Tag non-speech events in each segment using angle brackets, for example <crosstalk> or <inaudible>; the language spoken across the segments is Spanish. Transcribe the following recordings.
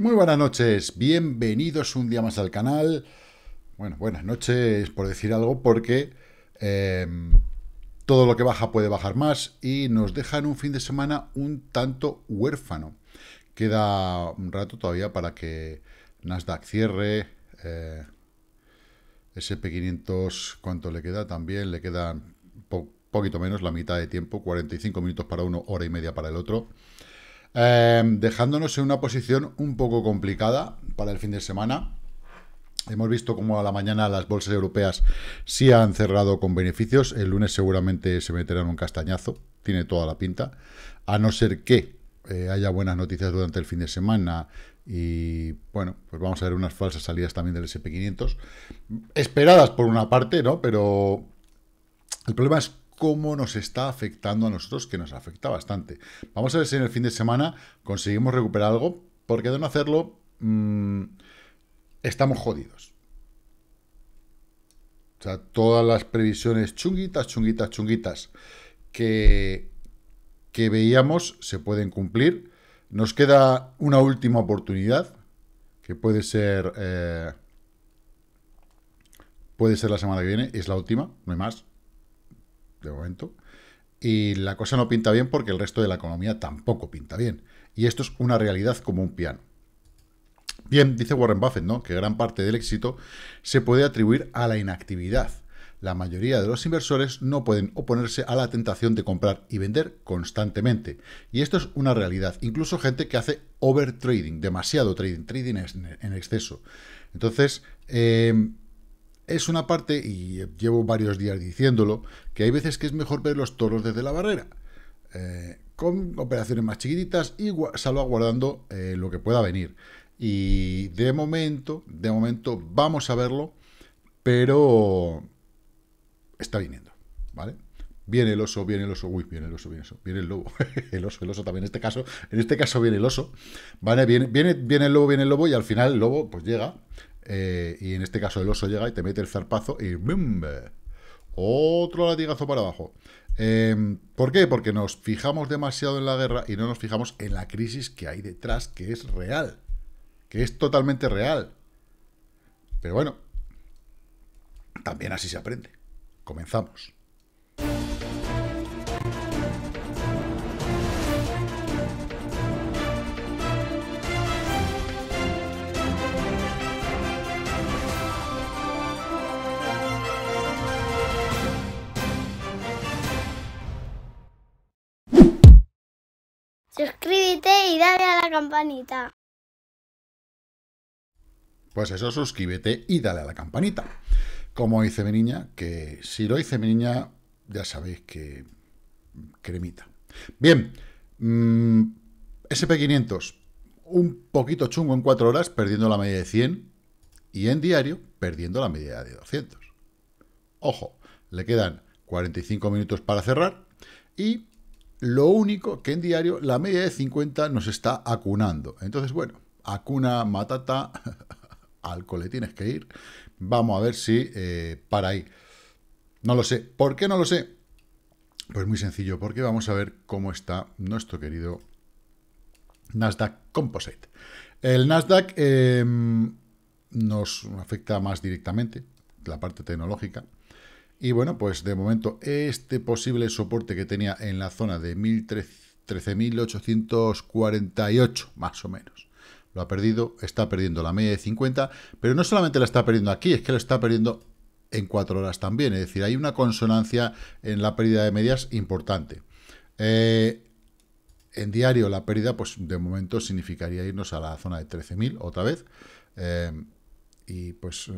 Muy buenas noches, bienvenidos un día más al canal. Bueno, buenas noches por decir algo porque em, todo lo que baja puede bajar más y nos dejan un fin de semana un tanto huérfano. Queda un rato todavía para que Nasdaq cierre. Eh, SP500, ¿cuánto le queda? También le queda un poquito menos, la mitad de tiempo, 45 minutos para uno, hora y media para el otro. Em, dejándonos en una posición un poco complicada para el fin de semana. Hemos visto cómo a la mañana las bolsas europeas sí han cerrado con beneficios. El lunes seguramente se meterán un castañazo, tiene toda la pinta. A no ser que eh, haya buenas noticias durante el fin de semana y, bueno, pues vamos a ver unas falsas salidas también del SP500. Esperadas por una parte, ¿no? Pero el problema es cómo nos está afectando a nosotros, que nos afecta bastante. Vamos a ver si en el fin de semana conseguimos recuperar algo, porque de no hacerlo, mm, estamos jodidos. O sea, todas las previsiones chunguitas, chunguitas, chunguitas que, que veíamos se pueden cumplir. Nos queda una última oportunidad, que puede ser... Eh, puede ser la semana que viene, es la última, no hay más de momento. Y la cosa no pinta bien porque el resto de la economía tampoco pinta bien. Y esto es una realidad como un piano. Bien, dice Warren Buffett, ¿no? Que gran parte del éxito se puede atribuir a la inactividad. La mayoría de los inversores no pueden oponerse a la tentación de comprar y vender constantemente. Y esto es una realidad. Incluso gente que hace overtrading, demasiado trading, trading en exceso. Entonces, eh, es una parte, y llevo varios días diciéndolo, que hay veces que es mejor ver los toros desde la barrera. Eh, con operaciones más chiquititas y salvaguardando eh, lo que pueda venir. Y de momento, de momento vamos a verlo, pero está viniendo, ¿vale? Viene el oso, viene el oso, uy, viene el oso, viene el oso, viene el lobo, <laughs> el oso, el oso también en este caso, en este caso viene el oso, ¿vale? Viene, viene, viene el lobo, viene el lobo y al final el lobo pues llega, eh, y en este caso el oso llega y te mete el zarpazo y ¡bum! Otro latigazo para abajo. Eh, ¿Por qué? Porque nos fijamos demasiado en la guerra y no nos fijamos en la crisis que hay detrás, que es real, que es totalmente real. Pero bueno, también así se aprende. Comenzamos. campanita. Pues eso, suscríbete y dale a la campanita. Como dice mi niña, que si lo dice mi niña, ya sabéis que cremita. Bien, mm, SP500, un poquito chungo en 4 horas, perdiendo la media de 100, y en diario, perdiendo la media de 200. Ojo, le quedan 45 minutos para cerrar y lo único que en diario la media de 50 nos está acunando. Entonces, bueno, acuna matata, <laughs> al tienes que ir. Vamos a ver si eh, para ahí. No lo sé. ¿Por qué no lo sé? Pues muy sencillo, porque vamos a ver cómo está nuestro querido Nasdaq Composite. El Nasdaq em, nos afecta más directamente, la parte tecnológica. Y bueno, pues de momento este posible soporte que tenía en la zona de 13.848, más o menos, lo ha perdido, está perdiendo la media de 50, pero no solamente la está perdiendo aquí, es que lo está perdiendo en cuatro horas también, es decir, hay una consonancia en la pérdida de medias importante. Eh, en diario la pérdida, pues de momento significaría irnos a la zona de 13.000 otra vez, eh, y pues eh,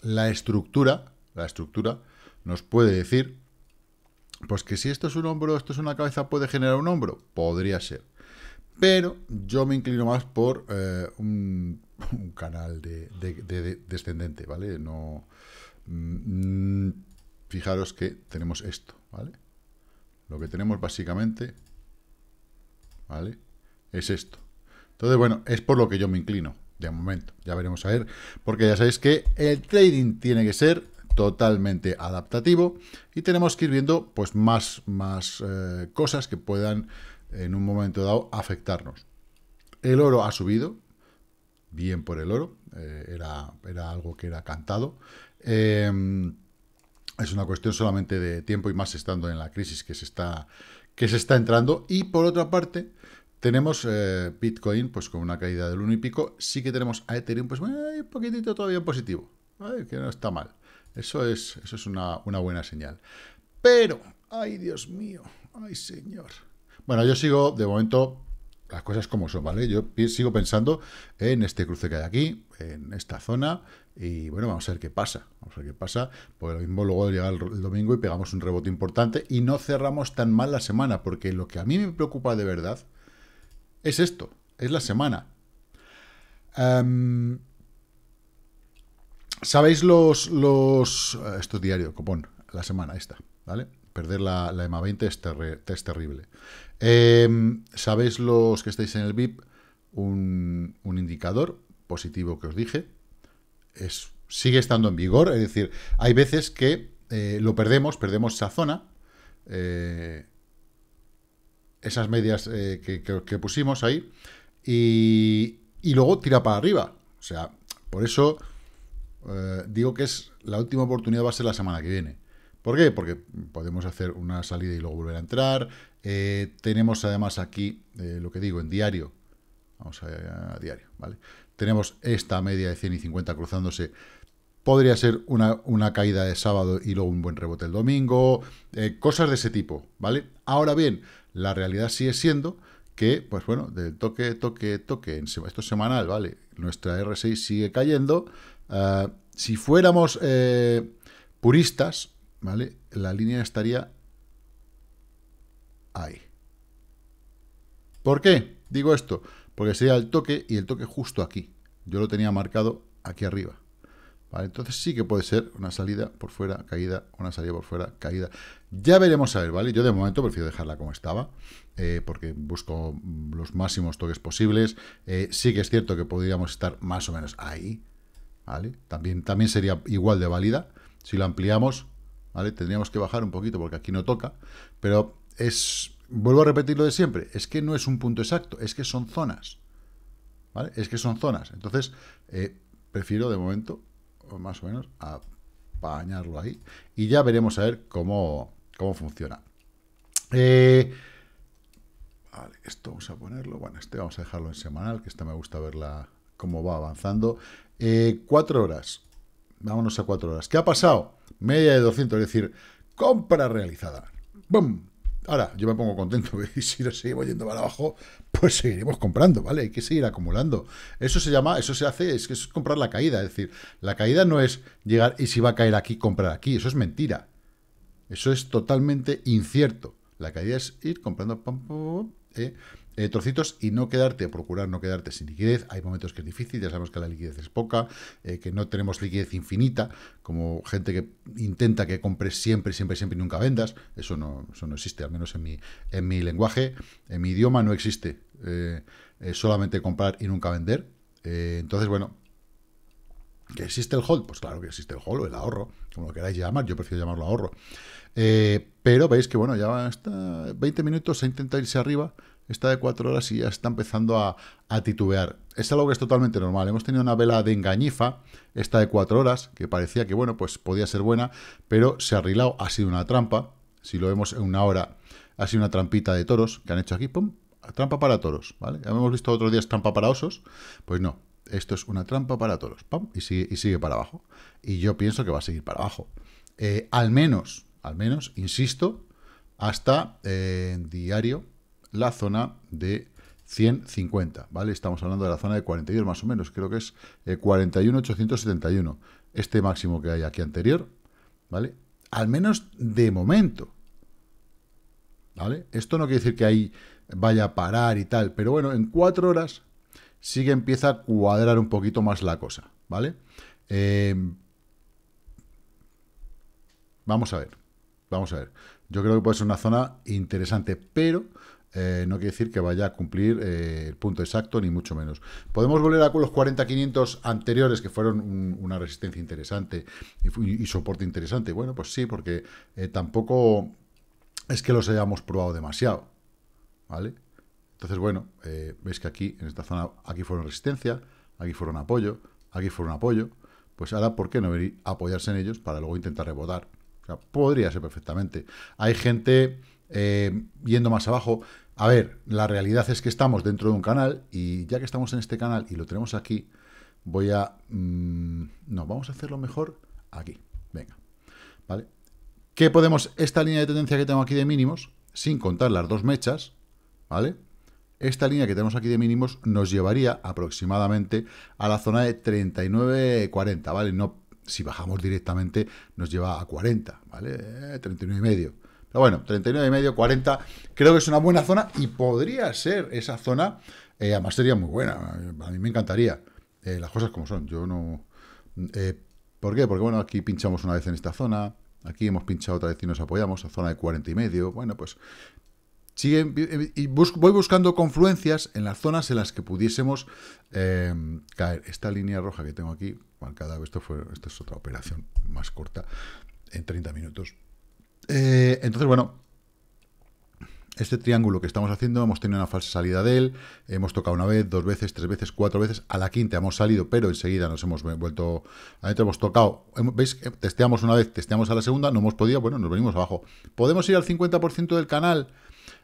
la estructura, la estructura, nos puede decir, pues que si esto es un hombro, esto es una cabeza, puede generar un hombro. Podría ser. Pero yo me inclino más por eh, <laughs> un, canal de, descendente, ¿vale? No. Mm, fijaros que tenemos esto, ¿vale? Lo que tenemos básicamente, ¿vale? Es esto. Entonces, bueno, es por lo que yo me inclino, de momento. Ya veremos a ver, porque ya sabéis que el trading tiene que ser totalmente adaptativo y tenemos que ir viendo pues más, más eh, cosas que puedan en un momento dado afectarnos. El oro ha subido, bien por el oro, eh, era, era, algo que era cantado. Em, es una cuestión solamente de tiempo y más estando en la crisis que se está, que se está entrando. Y por otra parte, tenemos eh, Bitcoin pues con una caída del 1 y pico. Sí que tenemos a Ethereum pues un poquitito todavía positivo, que no está mal. Eso es, eso es una, buena señal. Pero, ay Dios mío, ay señor. Bueno, yo sigo, de momento, las cosas como son, ¿vale? Yo sigo pensando en este cruce que hay aquí, en esta zona, y bueno, vamos a ver qué pasa, vamos a ver qué pasa, porque lo mismo luego llega el, domingo y pegamos un rebote importante y no cerramos tan mal la semana, porque lo que a mí me preocupa de verdad es esto, es la semana. Em, ¿Sabéis los, los... Eh, esto es diario, copón, la semana esta, ¿vale? Perder la, la EMA 20 es, es terrible. Em, ¿Sabéis los que estáis en el VIP? Un, indicador positivo que os dije. sigue estando en vigor, es decir, hay veces que eh, lo perdemos, perdemos esa zona. Eh, esas medias que, pusimos ahí. Y, y luego tira para arriba. O sea, por eso eh, digo que es la última oportunidad va a ser la semana que viene. ¿Por qué? Porque podemos hacer una salida y luego volver a entrar. Eh, tenemos además aquí eh, lo que digo en diario. Vamos a, a, diario, ¿vale? Tenemos esta media de 150 y cruzándose. Podría ser una, caída de sábado y luego un buen rebote el domingo. cosas de ese tipo, ¿vale? Ahora bien, la realidad sigue siendo que, pues bueno, del toque, toque, toque, esto es semanal, ¿vale? Nuestra R6 sigue cayendo, Ah, si fuéramos eh, puristas, ¿vale? La línea estaría ahí. ¿Por qué digo esto? Porque sería el toque y el toque justo aquí. Yo lo tenía marcado aquí arriba. Entonces sí que puede ser una salida por fuera, caída, una salida por fuera, caída. Ya veremos a ver, ¿vale? Yo de momento prefiero dejarla como estaba, eh, porque busco los máximos toques posibles. Eh, sí que es cierto que podríamos estar más o menos ahí, ¿vale? También, también sería igual de válida. Si lo ampliamos, ¿vale? Tendríamos que bajar un poquito porque aquí no toca, pero es... Vuelvo a repetir lo de siempre, es que no es un punto exacto, es que son zonas, ¿vale? Es que son zonas, entonces eh, prefiero de momento, más o menos, apañarlo ahí y ya veremos a ver cómo, cómo funciona. Eh, vale, esto vamos a ponerlo, bueno, este vamos a dejarlo en semanal, que esta me gusta verla cómo va avanzando. Eh, cuatro horas. Vámonos a cuatro horas. ¿Qué ha pasado? Media de 200, es decir, compra realizada. ¡Bum! Ahora, yo me pongo contento, <laughs> y si nos seguimos yendo para abajo, pues seguiremos comprando, ¿vale? Hay que seguir acumulando. Eso se llama, eso se hace, es que es comprar la caída. Es decir, la caída no es llegar y si va a caer aquí, comprar aquí. Eso es mentira. Eso es totalmente incierto. La caída es ir comprando, ¿eh? Eh, trocitos y no quedarte, procurar no quedarte sin liquidez. Hay momentos que es difícil, ya sabemos que la liquidez es poca, eh, que no tenemos liquidez infinita, como gente que intenta que compres siempre, siempre, siempre y nunca vendas. Eso no, no existe, al menos en mi, en mi lenguaje, en mi idioma no existe eh, solamente comprar y nunca vender. entonces, bueno, ¿Que existe el hold? Pues claro que existe el hold o el ahorro, como lo queráis llamar, yo prefiero llamarlo ahorro. pero veis que, bueno, ya hasta 20 minutos a intentar irse arriba, esta de cuatro horas y ya está empezando a, titubear. Es algo que es totalmente normal. Hemos tenido una vela de engañifa, esta de cuatro horas, que parecía que, bueno, pues podía ser buena, pero se ha arreglado, ha sido una trampa. Si lo vemos en una hora, ha sido una trampita de toros que han hecho aquí, pum, trampa para toros, ¿vale? Ya hemos visto otros días trampa para osos, pues no, esto es una trampa para toros, pum, y sigue, sigue para abajo. Y yo pienso que va a seguir para abajo. Eh, al menos, al menos, insisto, hasta eh, en diario, la zona de 150, ¿vale? Estamos hablando de la zona de 42 más o menos, creo que es 41, eh, 41,871, este máximo que hay aquí anterior, ¿vale? Al menos de momento, ¿vale? Esto no quiere decir que ahí vaya a parar y tal, pero bueno, en cuatro horas sí que empieza a cuadrar un poquito más la cosa, ¿vale? Eh, vamos a ver, vamos a ver. Yo creo que puede ser una zona interesante, pero eh, no quiere decir que vaya a cumplir eh, el punto exacto, ni mucho menos. Podemos volver a los 40-500 anteriores, que fueron una resistencia interesante y, soporte interesante. Bueno, pues sí, porque eh, tampoco es que los hayamos probado demasiado, ¿vale? Entonces, bueno, veis que aquí, en esta zona, aquí fueron resistencia, aquí fueron apoyo, aquí fueron apoyo. Pues ahora, ¿por qué no apoyarse en ellos para luego intentar rebotar? podría ser perfectamente. Hay gente eh, yendo más abajo, a ver, la realidad es que estamos dentro de un canal y ya que estamos en este canal y lo tenemos aquí, voy a... Mm, no, vamos a hacerlo mejor aquí. Venga. ¿Vale? ¿Qué podemos? Esta línea de tendencia que tengo aquí de mínimos, sin contar las dos mechas, ¿vale? Esta línea que tenemos aquí de mínimos nos llevaría aproximadamente a la zona de 39.40, ¿vale? No, si bajamos directamente nos lleva a 40, ¿vale? 39,5. Eh, 39 y medio bueno, 39 y medio, 40, creo que es una buena zona y podría ser esa zona, eh, además sería muy buena, a mí me encantaría, eh, las cosas como son, yo no... Mm, eh, ¿Por qué? Porque bueno, aquí pinchamos una vez en esta zona, aquí hemos pinchado otra vez y nos apoyamos, a zona de 40 y medio, bueno, pues... Sigue, y voy buscando confluencias en las zonas en las que pudiésemos caer. Esta línea roja que tengo aquí, marcada, esto, fue, esto es otra operación más corta, en 30 minutos, eh, entonces, bueno, este triángulo que estamos haciendo, hemos tenido una falsa salida de él, hemos tocado una vez, dos veces, tres veces, cuatro veces, a la quinta hemos salido, pero enseguida nos hemos vuelto adentro, hemos tocado, em, ¿veis? Em, testeamos una vez, testeamos a la segunda, no hemos podido, bueno, nos venimos abajo. ¿Podemos ir al 50% del canal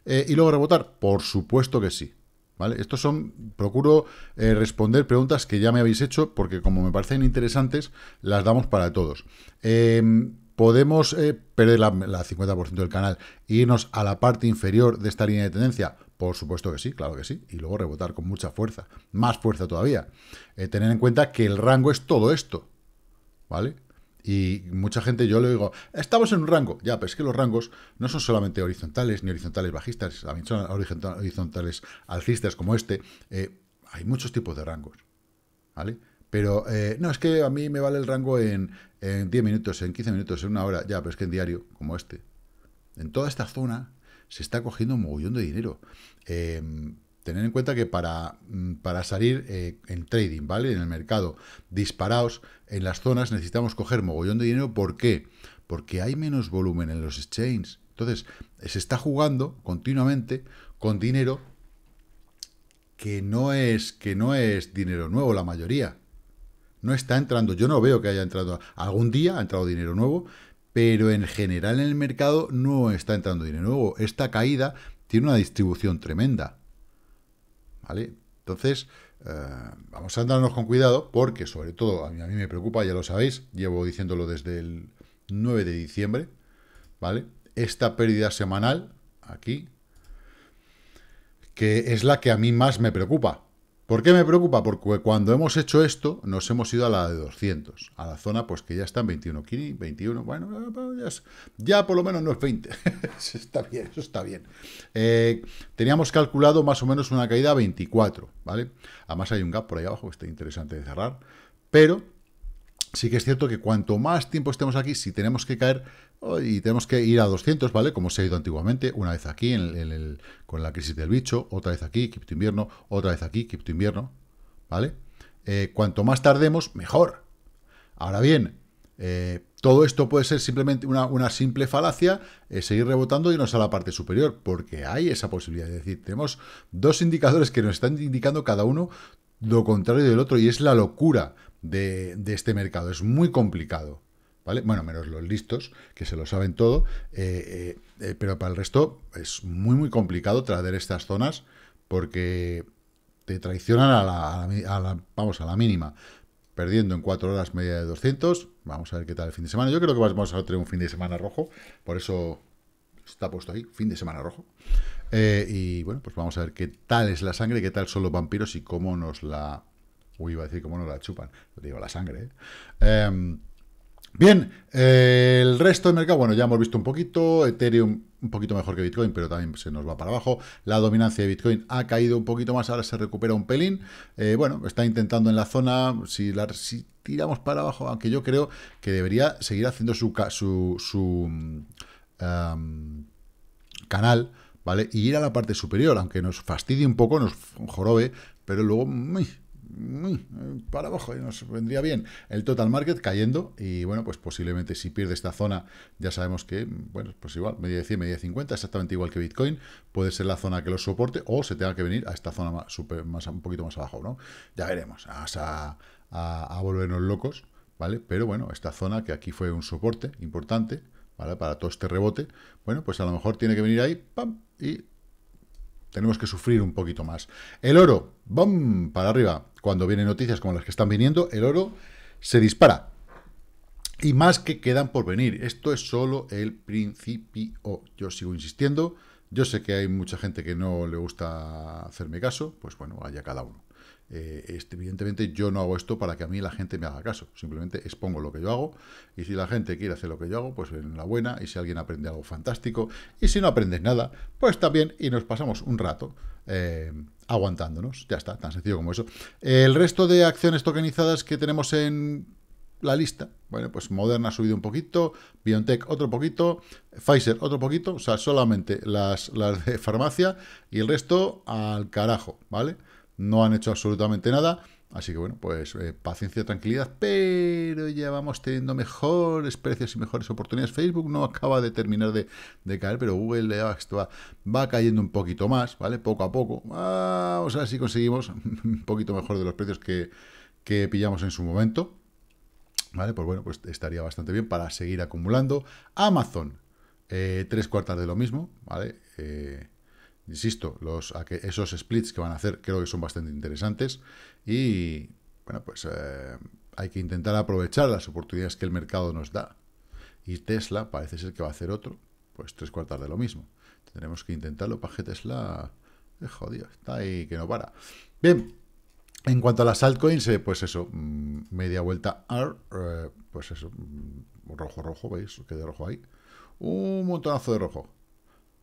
eh, y luego rebotar? Por supuesto que sí. ¿Vale? Estos son, procuro eh, responder preguntas que ya me habéis hecho, porque como me parecen interesantes, las damos para todos. Eh, podemos eh, perder la, 50% del canal e irnos a la parte inferior de esta línea de tendencia. Por supuesto que sí, claro que sí. Y luego rebotar con mucha fuerza, más fuerza todavía. Eh, tener en cuenta que el rango es todo esto, ¿vale? Y mucha gente yo le digo, estamos en un rango. Ya, pero es que los rangos no son solamente horizontales ni horizontales bajistas, también son horizontales alcistas como este. Eh, hay muchos tipos de rangos, ¿vale? Pero eh, no, es que a mí me vale el rango en, 10 minutos, en 15 minutos, en una hora. Ya, pero es que en diario, como este. En toda esta zona se está cogiendo un mogollón de dinero. Em, tener en cuenta que para, mm, para salir eh, en trading, ¿vale? En el mercado, disparados en las zonas, necesitamos coger mogollón de dinero. ¿Por qué? Porque hay menos volumen en los exchanges. Entonces, se está jugando continuamente con dinero que no es, que no es dinero nuevo la mayoría. No está entrando, yo no veo que haya entrado, algún día ha entrado dinero nuevo, pero en general en el mercado no está entrando dinero nuevo. Esta caída tiene una distribución tremenda. ¿Vale? Entonces, eh, vamos a andarnos con cuidado porque sobre todo a mí, a mí me preocupa, ya lo sabéis, llevo diciéndolo desde el 9 de diciembre, ¿vale? Esta pérdida semanal, aquí, que es la que a mí más me preocupa, ¿Por qué me preocupa? Porque cuando hemos hecho esto, nos hemos ido a la de 200, a la zona pues que ya está en 21, 21, bueno, ya, por lo menos no es 20. <laughs> eso está bien, eso está bien. Eh, teníamos calculado más o menos una caída a 24, ¿vale? Además hay un gap por ahí abajo que está interesante de cerrar, pero sí que es cierto que cuanto más tiempo estemos aquí, si tenemos que caer y tenemos que ir a 200, ¿vale? Como se ha ido antiguamente, una vez aquí con la crisis del bicho, otra vez aquí, cripto invierno, otra vez aquí, cripto invierno, ¿vale? Eh, cuanto más tardemos, mejor. Ahora bien, eh, todo esto puede ser simplemente una, simple falacia, eh, seguir rebotando y irnos a la parte superior, porque hay esa posibilidad. Es decir, tenemos dos indicadores que nos están indicando cada uno lo contrario del otro y es la locura de, este mercado. Es muy complicado. ¿Vale? Bueno, menos los listos, que se lo saben todo, eh, eh, eh, pero para el resto es muy, muy complicado traer estas zonas porque te traicionan a la, vamos, a la mínima. Perdiendo en cuatro horas media de 200, vamos a ver qué tal el fin de semana. Yo creo que vamos a tener un fin de semana rojo, por eso está puesto ahí, fin de semana rojo. y bueno, pues vamos a ver qué tal es la sangre, qué tal son los vampiros y cómo nos la Uy, iba a decir cómo no la chupan. Digo, la sangre, ¿eh? Em, bien, el resto del mercado, bueno, ya hemos visto un poquito, Ethereum un poquito mejor que Bitcoin, pero también se nos va para abajo, la dominancia de Bitcoin ha caído un poquito más, ahora se recupera un pelín, eh, bueno, está intentando en la zona, si, la, tiramos para abajo, aunque yo creo que debería seguir haciendo su, su, em, canal, ¿vale? Y ir a la parte superior, aunque nos fastidie un poco, nos jorobe, pero luego... Mm, para abajo, y nos vendría bien. El total market cayendo y bueno, pues posiblemente si pierde esta zona, ya sabemos que, bueno, pues igual, media de 100, media de 50, exactamente igual que Bitcoin, puede ser la zona que lo soporte o se tenga que venir a esta zona más, un poquito más abajo, ¿no? Ya veremos, vamos a, volvernos locos, ¿vale? Pero bueno, esta zona que aquí fue un soporte importante, ¿vale? Para todo este rebote, bueno, pues a lo mejor tiene que venir ahí, ¡pam! Y tenemos que sufrir un poquito más. El oro, ¡bom! Para arriba cuando vienen noticias como las que están viniendo, el oro se dispara. Y más que quedan por venir. Esto es solo el principio. Yo sigo insistiendo. Yo sé que hay mucha gente que no le gusta hacerme caso. Pues bueno, allá cada uno. Eh, este, evidentemente yo no hago esto para que a mí la gente me haga caso, simplemente expongo lo que yo hago y si la gente quiere hacer lo que yo hago, pues en la buena, y si alguien aprende algo fantástico y si no aprendes nada, pues también y nos pasamos un rato eh, aguantándonos, ya está, tan sencillo como eso. El resto de acciones tokenizadas que tenemos en la lista. Bueno, pues Moderna ha subido un poquito, BioNTech otro poquito, Pfizer otro poquito, o sea, solamente las, las de farmacia y el resto al carajo, ¿vale? no han hecho absolutamente nada. Así que bueno, pues eh, paciencia, tranquilidad, pero ya vamos teniendo mejores precios y mejores oportunidades. Facebook no acaba de terminar de, caer, pero Google va, cayendo un poquito más, ¿vale? Poco a poco. Vamos a ver si conseguimos <laughs> un poquito mejor de los precios que, que pillamos en su momento. ¿Vale? Pues bueno, pues estaría bastante bien para seguir acumulando. Amazon, eh, tres cuartas de lo mismo, ¿vale? Eh, Insisto, los, esos splits que van a hacer creo que son bastante interesantes y, bueno, pues eh, hay que intentar aprovechar las oportunidades que el mercado nos da. Y Tesla parece ser que va a hacer otro, pues tres cuartas de lo mismo. Tendremos que intentarlo para que Tesla... Eh, jodido, está ahí que no para. Bien, en cuanto a las altcoins, eh, pues eso, mm, media vuelta R, eh, pues eso, mm, rojo, rojo, ¿veis? Que rojo ahí. Un montonazo de rojo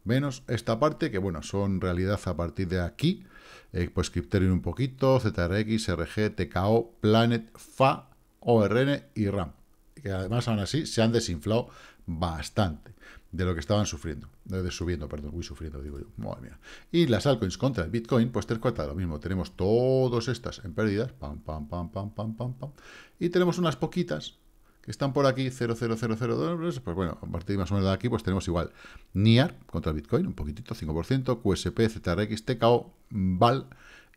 menos esta parte, que bueno, son realidad a partir de aquí, eh, pues Crypterium un poquito, ZRX, RG, TKO, Planet, FA, ORN y RAM, que además aún así se han desinflado bastante de lo que estaban sufriendo, de subiendo, perdón, uy, sufriendo, digo yo, madre mía. Y las altcoins contra el Bitcoin, pues tres cuartas lo mismo, tenemos todas estas en pérdidas, pam, pam, pam, pam, pam, pam, pam, y tenemos unas poquitas que están por aquí, 0000 dólares, pues bueno, a partir más o menos de aquí, pues tenemos igual NIAR contra Bitcoin, un poquitito, 5%, QSP, ZRX, TKO, VAL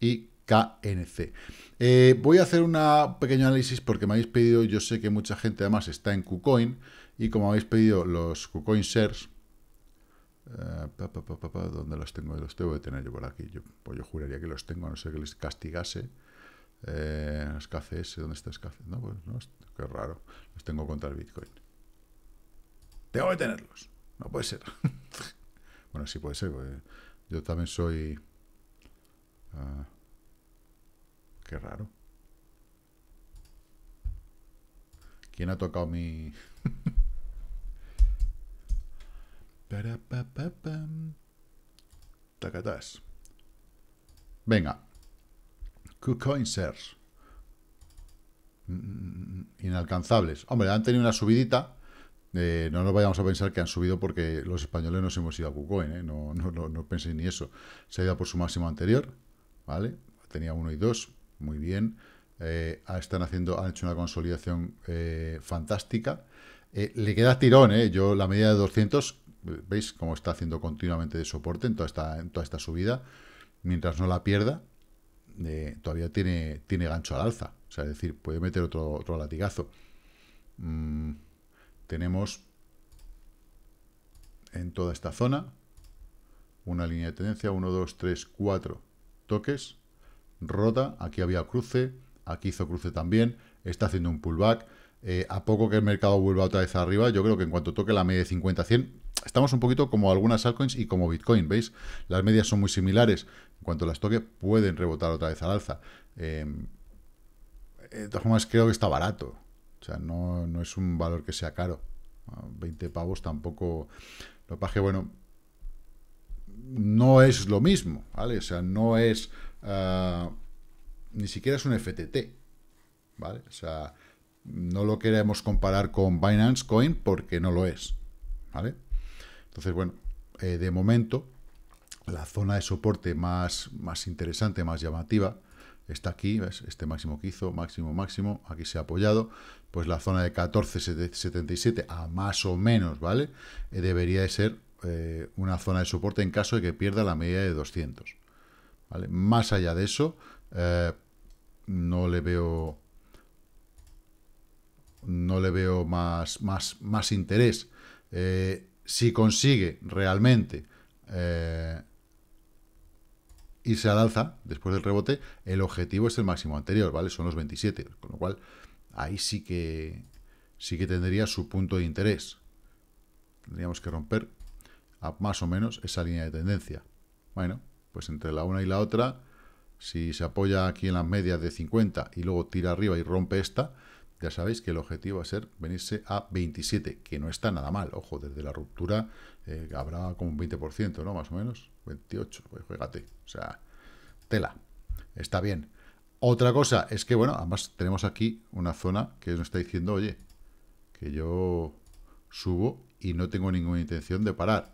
y KNC. Eh, voy a hacer un pequeño análisis porque me habéis pedido, yo sé que mucha gente además está en KuCoin, y como habéis pedido los KuCoin Shares, eh, ¿Dónde los tengo? Los tengo de tener yo por aquí. Yo, pues yo juraría que los tengo, a no ser que les castigase. Eh, unas KCS, ¿dónde está KCS? No, pues no, qué raro, los tengo contra el Bitcoin. Tengo que tenerlos, no puede ser. <laughs> bueno, sí puede ser, pues, yo también soy... Ah, qué raro. ¿Quién ha tocado mi...? <laughs> Tacatás. Venga. KuCoinShares inalcanzables. Hombre, han tenido una subidita. Eh, no nos vayamos a pensar que han subido porque los españoles nos hemos ido a KuCoin, eh, no, penséis ni eso. Se ha ido por su máximo anterior, ¿vale? Tenía uno y dos, muy bien. Eh, están haciendo, han hecho una consolidación fantástica. le queda tirón, Yo la medida de 200, ¿veis cómo está haciendo continuamente de soporte en toda esta, subida? Mientras no la pierda, todavía tiene gancho al alza. O sea, es decir, puede meter otro, latigazo. Mm, tenemos en toda esta zona una línea de tendencia, 1, 2, 3, 4 toques, rota, aquí había cruce, aquí hizo cruce también, está haciendo un pullback, eh, a poco que el mercado vuelva otra vez arriba, yo creo que en cuanto toque la media de 50-100, estamos un poquito como algunas altcoins y como Bitcoin, ¿veis? Las medias son muy similares, en cuanto las toque pueden rebotar otra vez al alza. Em, eh, de todas formas creo que está barato. O sea, no, es un valor que sea caro. 20 ah, pavos tampoco. Lo que bueno, no es lo mismo, ¿vale? O sea, no es. Ah, ni siquiera es un FTT, ¿vale? O sea, no lo queremos comparar con Binance Coin porque no lo es, ¿vale? Entonces, bueno, eh, de momento, la zona de soporte más, más interesante, más llamativa, está aquí, este máximo que hizo, máximo, máximo, aquí se ha apoyado, pues la zona de 14,77 a más o menos, ¿vale? Eh, debería de ser eh, una zona de soporte en caso de que pierda la medida de 200, Más allá de eso, eh, no le veo no le veo más, más, más interés. si consigue realmente y se alza después del rebote, el objetivo es el máximo anterior, ¿vale? Son los 27, con lo cual ahí sí que, sí que tendría su punto de interés. Tendríamos que romper a más o menos esa línea de tendencia. Bueno, pues entre la una y la otra, si se apoya aquí en las medias de 50 y luego tira arriba y rompe esta, ya sabéis que el objetivo va a ser venirse a 27, que no está nada mal. Ojo, desde la ruptura eh, habrá como un 20%, ¿no? Más o menos, 28, pues fíjate, o sea, tela, está bien. Otra cosa es que, bueno, además tenemos aquí una zona que nos está diciendo, oye, que yo subo y no tengo ninguna intención de parar,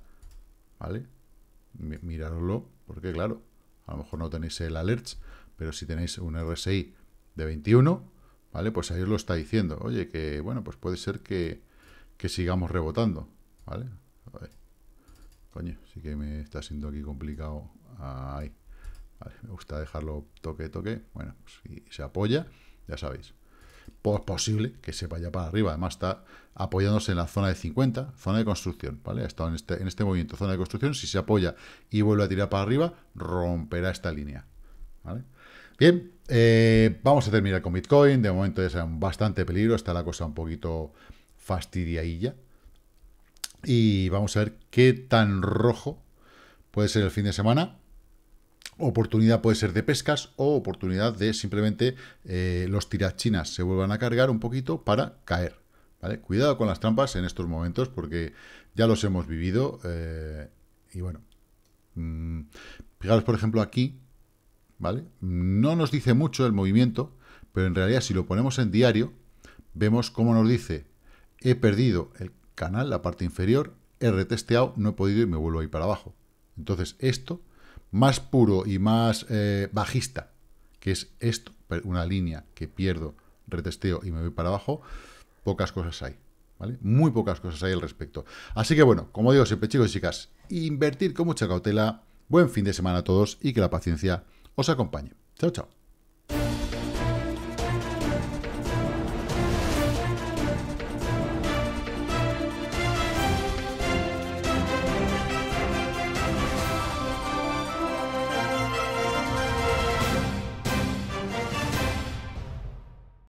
¿vale? Mirarlo, porque claro, a lo mejor no tenéis el alert, pero si tenéis un RSI de 21, ¿vale? Pues ahí os lo está diciendo, oye, que, bueno, pues puede ser que, que sigamos rebotando, ¿vale? A Coño, sí que me está siendo aquí complicado. me gusta dejarlo toque, toque. Bueno, si se apoya, ya sabéis. Pues posible que se vaya para arriba. Además, está apoyándose en la zona de 50, zona de construcción, Ha estado en este, en este movimiento, zona de construcción. Si se apoya y vuelve a tirar para arriba, romperá esta línea, Bien, eh, vamos a terminar con Bitcoin. De momento ya es bastante peligro. Está la cosa un poquito fastidiadilla, y vamos a ver qué tan rojo puede ser el fin de semana. Oportunidad puede ser de pescas o oportunidad de simplemente eh, los tirachinas se vuelvan a cargar un poquito para caer. ¿vale? Cuidado con las trampas en estos momentos porque ya los hemos vivido. Eh, y bueno, mm, fijaros por ejemplo aquí, ¿vale? No nos dice mucho el movimiento, pero en realidad si lo ponemos en diario, vemos cómo nos dice he perdido el canal, la parte inferior, he retesteado, no he podido y me vuelvo ahí para abajo. Entonces esto, más puro y más eh, bajista, que es esto, una línea que pierdo, retesteo y me voy para abajo, pocas cosas hay. ¿Vale? Muy pocas cosas hay al respecto. Así que bueno, como digo siempre, chicos y chicas, invertir con mucha cautela. Buen fin de semana a todos y que la paciencia os acompañe. Chao, chao.